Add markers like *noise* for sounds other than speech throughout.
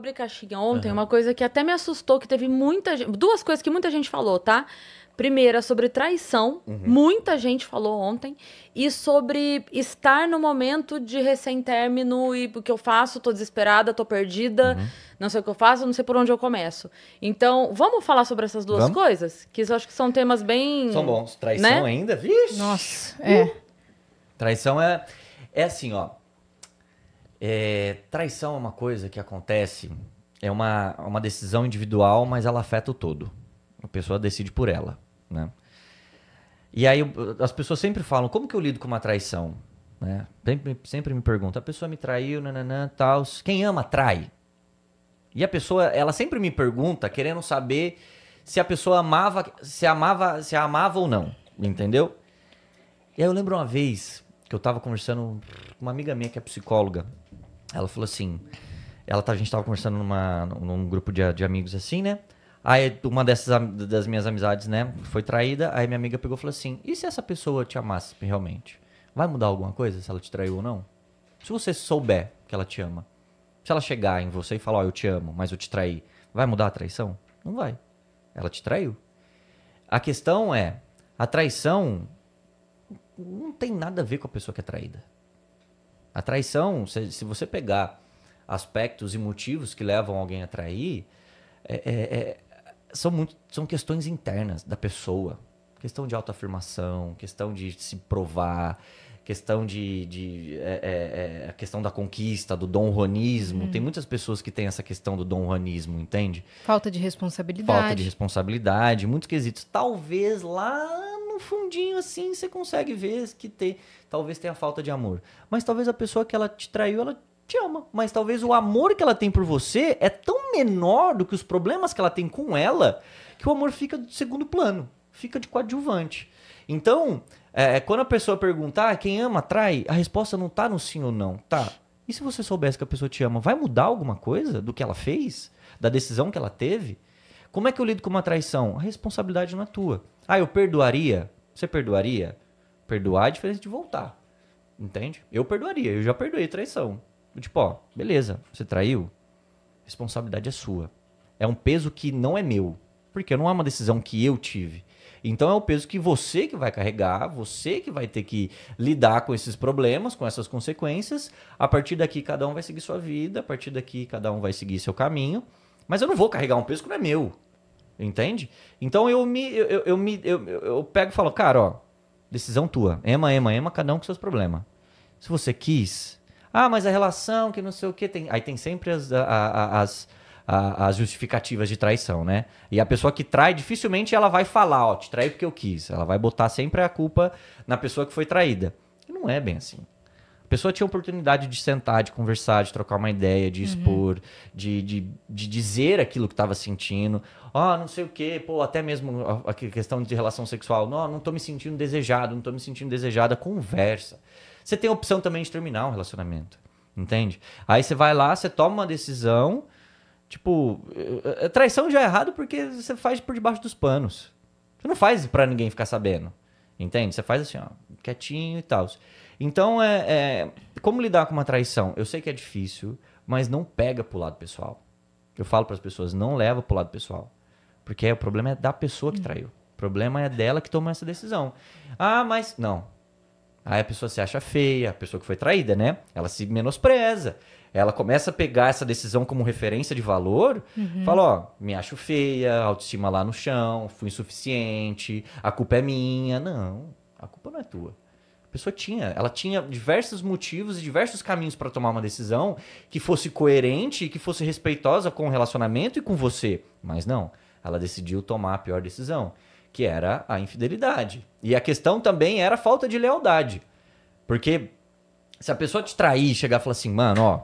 sobre Caixinha ontem, uhum. uma coisa que até me assustou, que teve muita gente. Duas coisas que muita gente falou, tá? Primeira, sobre traição, uhum. muita gente falou ontem, e sobre estar no momento de recém-término e o que eu faço, tô desesperada, tô perdida, uhum. não sei o que eu faço, não sei por onde eu começo. Então, vamos falar sobre essas duas vamos? coisas? Que eu acho que são temas bem. São bons. Traição né? ainda? Vixe! Nossa, é. Traição é. É assim, ó é, traição é uma coisa que acontece, é uma, uma decisão individual, mas ela afeta o todo. A pessoa decide por ela, né? E aí as pessoas sempre falam, como que eu lido com uma traição? Né? Sempre, sempre me perguntam, a pessoa me traiu, nananã, tal. Quem ama, trai. E a pessoa, ela sempre me pergunta, querendo saber se a pessoa amava, se amava, se amava ou não, entendeu? E aí eu lembro uma vez que eu tava conversando com uma amiga minha que é psicóloga, ela falou assim. Ela, tá, a gente estava conversando numa, num grupo de, de amigos assim, né? Aí uma dessas das minhas amizades, né, foi traída. Aí minha amiga pegou e falou assim: e se essa pessoa te amasse realmente? Vai mudar alguma coisa se ela te traiu ou não? Se você souber que ela te ama, se ela chegar em você e falar, ó, oh, eu te amo, mas eu te traí, vai mudar a traição? Não vai. Ela te traiu. A questão é, a traição não tem nada a ver com a pessoa que é traída. A traição, se, se você pegar aspectos e motivos que levam alguém a trair, é, é, é, são, muito, são questões internas da pessoa. Questão de autoafirmação, questão de se provar, questão de, de é, é, é a questão da conquista, do dom ronismo. Hum. Tem muitas pessoas que têm essa questão do dom ronismo, entende? Falta de responsabilidade. Falta de responsabilidade, muitos quesitos. Talvez lá fundinho assim você consegue ver que tem, talvez tenha falta de amor. Mas talvez a pessoa que ela te traiu, ela te ama. Mas talvez o amor que ela tem por você é tão menor do que os problemas que ela tem com ela, que o amor fica de segundo plano, fica de coadjuvante. Então, é, é quando a pessoa perguntar ah, quem ama trai, a resposta não tá no sim ou não, tá? E se você soubesse que a pessoa te ama, vai mudar alguma coisa do que ela fez? Da decisão que ela teve? Como é que eu lido com uma traição? A responsabilidade não é tua. Ah, eu perdoaria? Você perdoaria? Perdoar é diferente de voltar. Entende? Eu perdoaria, eu já perdoei traição. Tipo, ó, beleza, você traiu? Responsabilidade é sua. É um peso que não é meu. Porque não é uma decisão que eu tive. Então é o peso que você que vai carregar, você que vai ter que lidar com esses problemas, com essas consequências. A partir daqui, cada um vai seguir sua vida, a partir daqui, cada um vai seguir seu caminho. Mas eu não vou carregar um peso que não é meu. Entende? Então eu me eu, eu, eu me, eu, eu pego e falo, cara, ó, decisão tua. Ema, ema, ema, cada um com seus problemas. Se você quis. Ah, mas a relação, que não sei o que tem. Aí tem sempre as, a, a, as, as justificativas de traição, né? E a pessoa que trai, dificilmente ela vai falar, ó, te traí porque eu quis. Ela vai botar sempre a culpa na pessoa que foi traída. E não é bem assim pessoa tinha oportunidade de sentar, de conversar, de trocar uma ideia, de uhum. expor, uhum. de, de, de, dizer aquilo que estava sentindo. Ah, oh, não sei o quê, pô, até mesmo a questão de relação sexual. Não, não tô me sentindo desejado, não tô me sentindo desejada. Conversa. Você tem a opção também de terminar um relacionamento, entende? Aí você vai lá, você toma uma decisão. Tipo, eh, eh, traição já é errado porque você faz por debaixo dos panos. Você não faz para ninguém ficar sabendo. Entende? Você faz assim, ó, quietinho e tal. Então, é, é, como lidar com uma traição? Eu sei que é difícil, mas não pega pro lado pessoal. Eu falo para as pessoas, não leva pro lado pessoal. Porque o problema é da pessoa que hum. traiu. O problema é dela que tomou essa decisão. Ah, mas. Não. Aí a pessoa se acha feia, a pessoa que foi traída, né? Ela se menospreza. Ela começa a pegar essa decisão como referência de valor. Uhum. Fala, ó, me acho feia, autoestima lá no chão, fui insuficiente, a culpa é minha. Não, a culpa não é tua. A pessoa tinha, ela tinha diversos motivos e diversos caminhos para tomar uma decisão que fosse coerente e que fosse respeitosa com o relacionamento e com você. Mas não, ela decidiu tomar a pior decisão, que era a infidelidade. E a questão também era a falta de lealdade. Porque se a pessoa te trair e chegar e falar assim, mano, ó,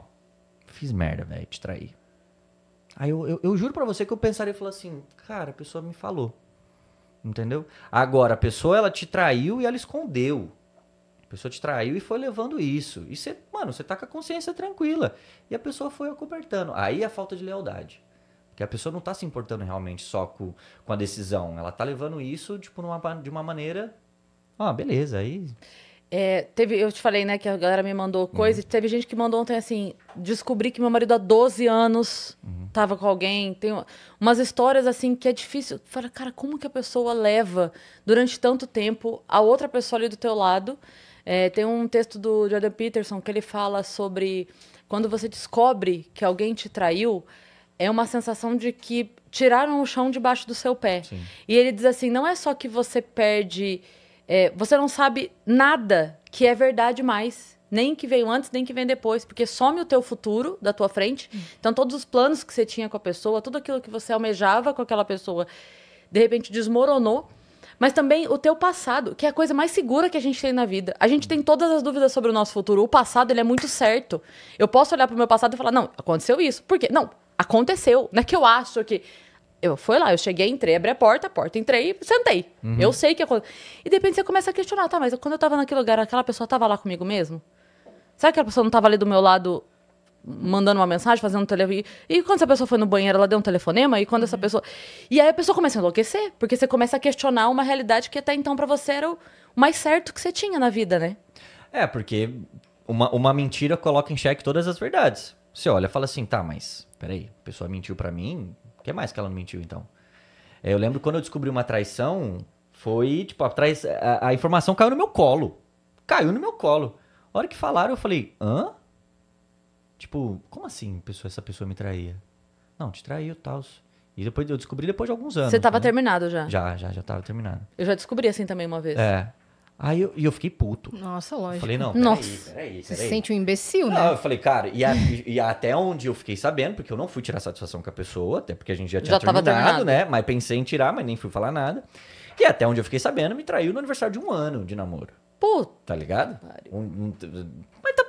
fiz merda, velho, te trair. Aí eu, eu, eu juro para você que eu pensaria e falar assim, cara, a pessoa me falou. Entendeu? Agora, a pessoa ela te traiu e ela escondeu. A pessoa te traiu e foi levando isso. E você, mano, você tá com a consciência tranquila. E a pessoa foi acobertando. Aí a falta de lealdade. Porque a pessoa não tá se importando realmente só com, com a decisão. Ela tá levando isso, tipo, numa, de uma maneira. Ah, beleza, aí. É, teve, eu te falei, né, que a galera me mandou uhum. coisa. Uhum. Teve gente que mandou ontem assim: descobri que meu marido há 12 anos uhum. tava com alguém. Tem umas histórias assim que é difícil. Fala, cara, como que a pessoa leva durante tanto tempo a outra pessoa ali do teu lado? É, tem um texto do Jordan Peterson que ele fala sobre quando você descobre que alguém te traiu, é uma sensação de que tiraram o chão debaixo do seu pé. Sim. E ele diz assim: não é só que você perde. É, você não sabe nada que é verdade mais. Nem que veio antes, nem que vem depois, porque some o teu futuro da tua frente. Então, todos os planos que você tinha com a pessoa, tudo aquilo que você almejava com aquela pessoa, de repente desmoronou mas também o teu passado, que é a coisa mais segura que a gente tem na vida. A gente tem todas as dúvidas sobre o nosso futuro. O passado, ele é muito certo. Eu posso olhar para o meu passado e falar, não, aconteceu isso. Por quê? Não, aconteceu. Não é que eu acho que... Eu fui lá, eu cheguei, entrei, abri a porta, a porta, entrei sentei. Uhum. Eu sei que aconteceu. E de repente você começa a questionar, tá, mas quando eu estava naquele lugar, aquela pessoa estava lá comigo mesmo? Será que aquela pessoa não estava ali do meu lado mandando uma mensagem, fazendo um telefone. E quando essa pessoa foi no banheiro, ela deu um telefonema, e quando essa uhum. pessoa. E aí a pessoa começa a enlouquecer, porque você começa a questionar uma realidade que até então para você era o mais certo que você tinha na vida, né? É, porque uma, uma mentira coloca em xeque todas as verdades. Você olha e fala assim, tá, mas peraí, a pessoa mentiu para mim, o que mais que ela não mentiu então? É, eu lembro quando eu descobri uma traição, foi tipo, a, trai... a, a informação caiu no meu colo. Caiu no meu colo. A hora que falaram, eu falei, hã? Tipo, como assim pessoa, essa pessoa me traía? Não, te traiu, tal. E depois eu descobri depois de alguns anos. Você tava né? terminado já? Já, já, já tava terminado. Eu já descobri assim também uma vez. É. Aí eu, e eu fiquei puto. Nossa, lógico. Eu falei, não, peraí, Nossa. Peraí, peraí, Você se sente um imbecil, né? Não, eu falei, cara, e, a, e, até onde eu fiquei sabendo, porque eu não fui tirar satisfação com a pessoa, até porque a gente já tinha já terminado, terminado, né? Mas pensei em tirar, mas nem fui falar nada. E até onde eu fiquei sabendo, me traiu no aniversário de um ano de namoro. Puta. Tá ligado? Um, um,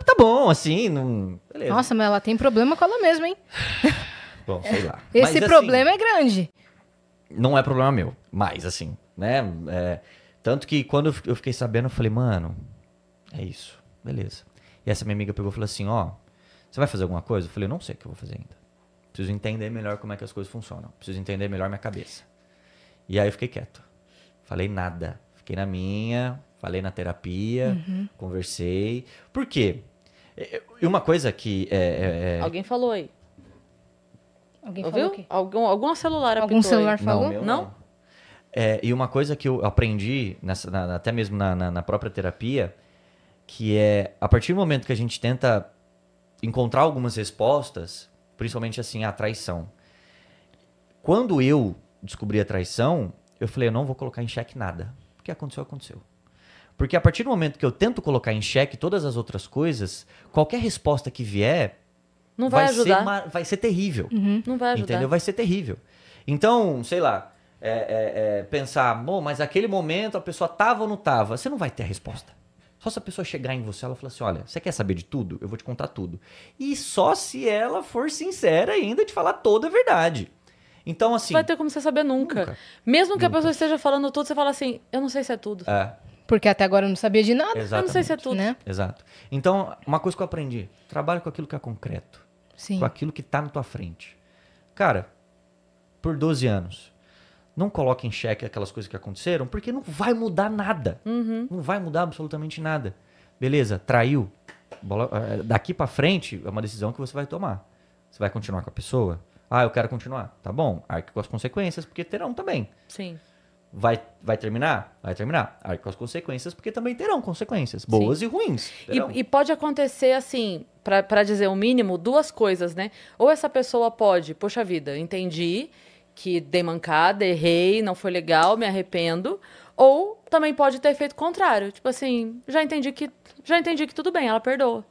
tá bom, assim, não. Beleza. Nossa, mas ela tem problema com ela mesma, hein? *laughs* bom, sei lá. Esse mas, assim, problema assim, é grande. Não é problema meu, mas assim, né? É, tanto que quando eu fiquei sabendo, eu falei, mano, é isso, beleza. E essa minha amiga pegou e falou assim: ó, você vai fazer alguma coisa? Eu falei, não sei o que eu vou fazer ainda. Preciso entender melhor como é que as coisas funcionam. Preciso entender melhor minha cabeça. E aí eu fiquei quieto. Falei nada. Fiquei na minha, falei na terapia, uhum. conversei. Por quê? E uma coisa que. É, é, é... Alguém falou aí. Alguém Ouviu? falou Algum, algum celular Algum celular aí. falou? Não? não? É, e uma coisa que eu aprendi, nessa, na, até mesmo na, na, na própria terapia, que é a partir do momento que a gente tenta encontrar algumas respostas, principalmente assim, a traição. Quando eu descobri a traição, eu falei, eu não vou colocar em xeque nada. O que aconteceu, aconteceu. Porque a partir do momento que eu tento colocar em xeque todas as outras coisas, qualquer resposta que vier não vai, vai ajudar. Ser uma, vai ser terrível. Uhum. Não vai ajudar. Entendeu? Vai ser terrível. Então, sei lá, é, é, é, pensar, bom, mas aquele momento a pessoa tava ou não tava, você não vai ter a resposta. Só se a pessoa chegar em você, ela falar assim: olha, você quer saber de tudo? Eu vou te contar tudo. E só se ela for sincera ainda de falar toda a verdade. Então, assim. vai ter como você saber nunca. nunca. Mesmo que nunca. a pessoa esteja falando tudo, você fala assim: eu não sei se é tudo. É. Porque até agora eu não sabia de nada. Exatamente. Eu não sei se é tudo. Né? Exato. Então, uma coisa que eu aprendi: trabalha com aquilo que é concreto. Sim. Com aquilo que está na tua frente. Cara, por 12 anos, não coloque em xeque aquelas coisas que aconteceram, porque não vai mudar nada. Uhum. Não vai mudar absolutamente nada. Beleza, traiu. Bola, eh, daqui para frente é uma decisão que você vai tomar. Você vai continuar com a pessoa? Ah, eu quero continuar. Tá bom, arque com as consequências, porque terão também. Sim. Vai, vai terminar? Vai terminar. Aí com as consequências, porque também terão consequências, boas Sim. e ruins. E, e, pode acontecer, assim, para dizer o mínimo, duas coisas, né? Ou essa pessoa pode, poxa vida, entendi que dei mancada, errei, não foi legal, me arrependo. Ou também pode ter feito o contrário. Tipo assim, já entendi que já entendi que tudo bem, ela perdoa.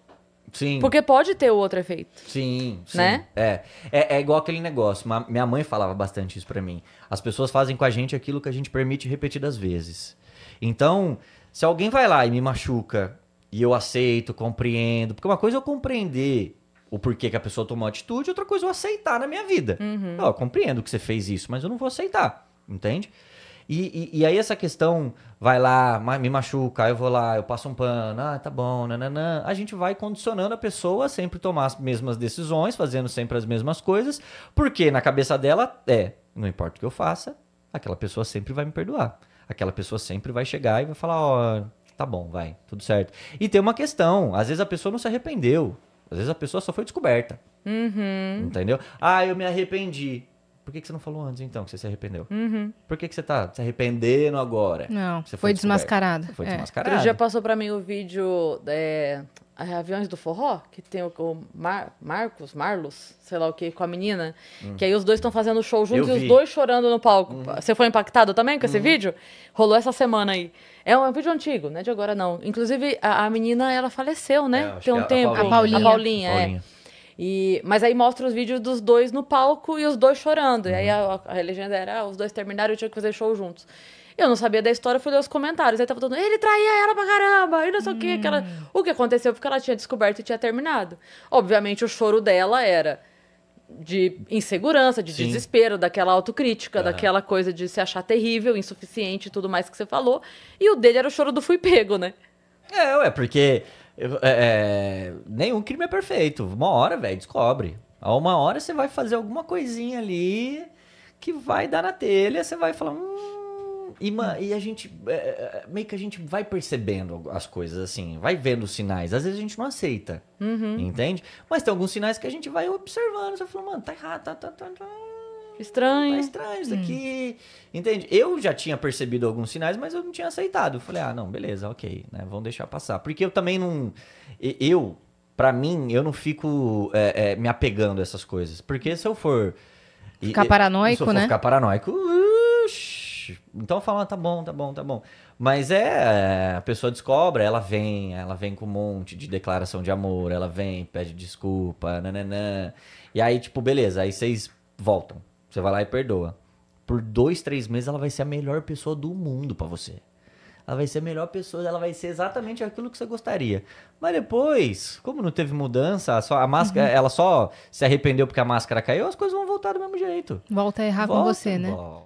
Sim. Porque pode ter o outro efeito. Sim, sim. Né? É. é. É igual aquele negócio. Minha mãe falava bastante isso para mim. As pessoas fazem com a gente aquilo que a gente permite repetidas vezes. Então, se alguém vai lá e me machuca, e eu aceito, compreendo. Porque uma coisa é eu compreender o porquê que a pessoa tomou atitude, outra coisa é eu aceitar na minha vida. Uhum. Não, eu compreendo que você fez isso, mas eu não vou aceitar. Entende? E, e, e, aí essa questão, vai lá, me machuca, eu vou lá, eu passo um pano, ah, tá bom, nananã. A gente vai condicionando a pessoa a sempre tomar as mesmas decisões, fazendo sempre as mesmas coisas, porque na cabeça dela é, não importa o que eu faça, aquela pessoa sempre vai me perdoar. Aquela pessoa sempre vai chegar e vai falar, ó, oh, tá bom, vai, tudo certo. E tem uma questão, às vezes a pessoa não se arrependeu, às vezes a pessoa só foi descoberta. Uhum. Entendeu? Ah, eu me arrependi. Por que, que você não falou antes, então, que você se arrependeu? Uhum. Por que, que você tá se arrependendo agora? Não, você foi, foi desmascarado. Foi é. Outro dia passou para mim o vídeo é, Aviões do Forró, que tem o, o Mar, Marcos, Marlos, sei lá o que, com a menina. Uhum. Que aí os dois estão fazendo show juntos e os dois chorando no palco. Uhum. Você foi impactado também com esse uhum. vídeo? Rolou essa semana aí. É um, é um vídeo antigo, né? De agora não. Inclusive, a, a menina, ela faleceu, né? É, tem um é tempo. A Paulinha. A Paulinha, a é. Paulinha, Paulinha. E, mas aí mostra os vídeos dos dois no palco e os dois chorando. E aí uhum. a, a legenda era, ah, os dois terminaram e tinham que fazer show juntos. Eu não sabia da história, fui ler os comentários. Aí tava todo mundo, ele traía ela pra caramba, e não sei hum. o que. Aquela... O que aconteceu porque ela tinha descoberto e tinha terminado. Obviamente, o choro dela era de insegurança, de Sim. desespero, daquela autocrítica, uhum. daquela coisa de se achar terrível, insuficiente e tudo mais que você falou. E o dele era o choro do fui pego, né? É, ué, porque é, é, nenhum crime é perfeito. Uma hora, velho, descobre. A uma hora você vai fazer alguma coisinha ali que vai dar na telha, você vai falar. Hum, e, e a gente. É, é, é, meio que a gente vai percebendo as coisas, assim, vai vendo os sinais. Às vezes a gente não aceita. Uhum. Entende? Mas tem alguns sinais que a gente vai observando. Você fala, mano, tá errado, tá, tá, tá, tá estranho. Tá estranho isso hum. aqui. Hum. Entende? Eu já tinha percebido alguns sinais, mas eu não tinha aceitado. Eu falei, ah, não, beleza, ok, né? Vamos deixar passar. Porque eu também não. Eu, para mim, eu não fico é, é, me apegando a essas coisas. Porque se eu for. Ficar e, paranoico, se eu for né? Ficar paranoico. Uxi, então falo, ah, tá bom, tá bom, tá bom. Mas é, a pessoa descobre, ela vem, ela vem com um monte de declaração de amor, ela vem, pede desculpa, nananã. E aí, tipo, beleza, aí vocês voltam. Você vai lá e perdoa. Por dois, três meses ela vai ser a melhor pessoa do mundo para você. Ela vai ser a melhor pessoa, ela vai ser exatamente aquilo que você gostaria. Mas depois, como não teve mudança, só a máscara, uhum. ela só se arrependeu porque a máscara caiu, as coisas vão voltar do mesmo jeito. Volta a errar Volta, com você, né?